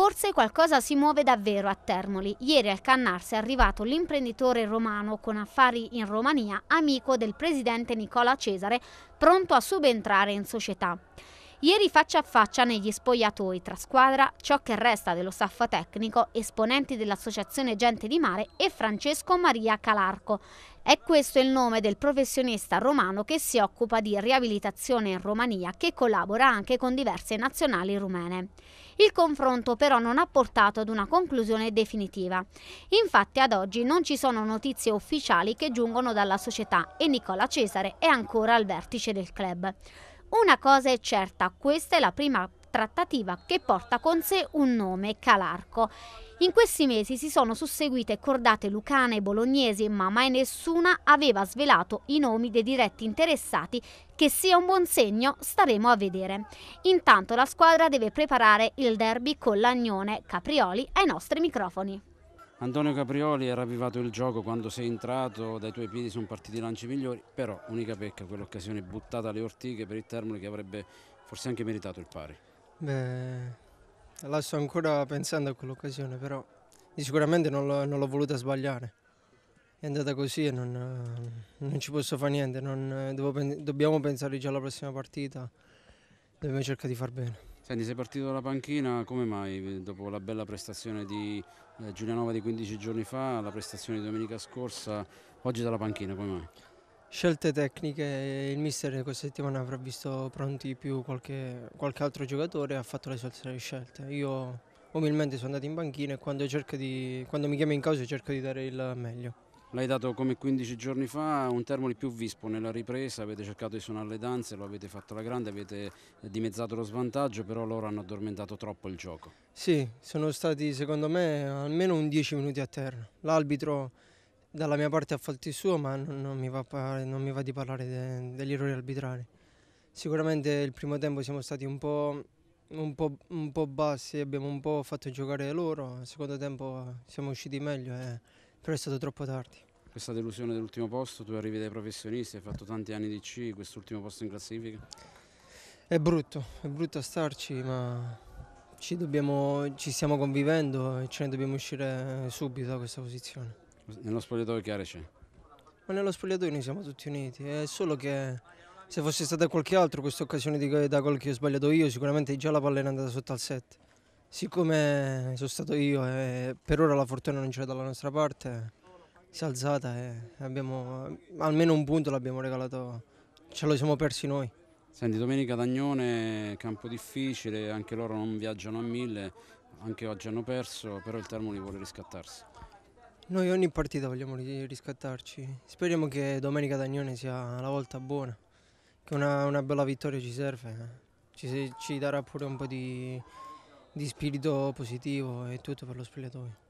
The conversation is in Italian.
Forse qualcosa si muove davvero a Termoli. Ieri al Cannarsi è arrivato l'imprenditore romano con affari in Romania, amico del presidente Nicola Cesare, pronto a subentrare in società. Ieri faccia a faccia negli spogliatoi tra squadra, ciò che resta dello staff tecnico, esponenti dell'Associazione Gente di Mare e Francesco Maria Calarco. È questo il nome del professionista romano che si occupa di riabilitazione in Romania, che collabora anche con diverse nazionali rumene. Il confronto però non ha portato ad una conclusione definitiva. Infatti ad oggi non ci sono notizie ufficiali che giungono dalla società e Nicola Cesare è ancora al vertice del club. Una cosa è certa, questa è la prima trattativa che porta con sé un nome, Calarco. In questi mesi si sono susseguite cordate lucane e bolognesi, ma mai nessuna aveva svelato i nomi dei diretti interessati. Che sia un buon segno, staremo a vedere. Intanto la squadra deve preparare il derby con l'Agnone. Caprioli ai nostri microfoni. Antonio Caprioli era vivato il gioco quando sei entrato, dai tuoi piedi sono partiti i lanci migliori, però unica pecca quell'occasione buttata alle ortiche per il termine che avrebbe forse anche meritato il pari. Beh, la sto ancora pensando a quell'occasione, però sicuramente non l'ho, voluta sbagliare. È andata così e non, non ci posso fare niente, non, devo, dobbiamo pensare già alla prossima partita, dobbiamo cercare di far bene. Senti, sei partito dalla panchina, come mai dopo la bella prestazione di eh, Giulianova di 15 giorni fa, la prestazione di domenica scorsa, oggi dalla panchina, come mai? Scelte tecniche, il mister questa settimana avrà visto pronti più qualche, qualche altro giocatore e ha fatto le sue scelte. Io umilmente sono andato in panchina e quando, di, quando mi chiama in causa cerco di dare il meglio. L'hai dato come 15 giorni fa un termine più vispo nella ripresa, avete cercato di suonare le danze, lo avete fatto alla grande, avete dimezzato lo svantaggio, però loro hanno addormentato troppo il gioco. Sì, sono stati secondo me almeno un 10 minuti a terra. L'arbitro dalla mia parte ha fatto il suo, ma non, non, mi, va non mi, va di parlare de, degli errori arbitrari. Sicuramente il primo tempo siamo stati un po', un po', un po bassi, abbiamo un po' fatto giocare loro, al secondo tempo siamo usciti meglio. E però è stato troppo tardi. Questa delusione dell'ultimo posto, tu arrivi dai professionisti, hai fatto tanti anni di C, quest'ultimo posto in classifica? È brutto, è brutto starci, ma ci, dobbiamo, ci stiamo convivendo e ce ne dobbiamo uscire subito da questa posizione. Nello spogliatoio chiare c'è? Ma nello spogliatoio noi siamo tutti uniti, è solo che se fosse stata qualche altro questa occasione di, da gol che ho sbagliato io sicuramente già la palla è andata sotto al set. Siccome sono stato io e per ora la fortuna non c'era dalla nostra parte, si è alzata e abbiamo, almeno un punto l'abbiamo regalato, ce lo siamo persi noi. Senti, domenica Dagnone, campo difficile, anche loro non viaggiano a mille, anche oggi hanno perso, però il Termoli vuole riscattarsi. Noi ogni partita vogliamo riscattarci, speriamo che domenica Dagnone sia la volta buona, che una, una bella vittoria ci serve, eh. ci, ci darà pure un po' di di spirito positivo e tutto per lo spogliatoio.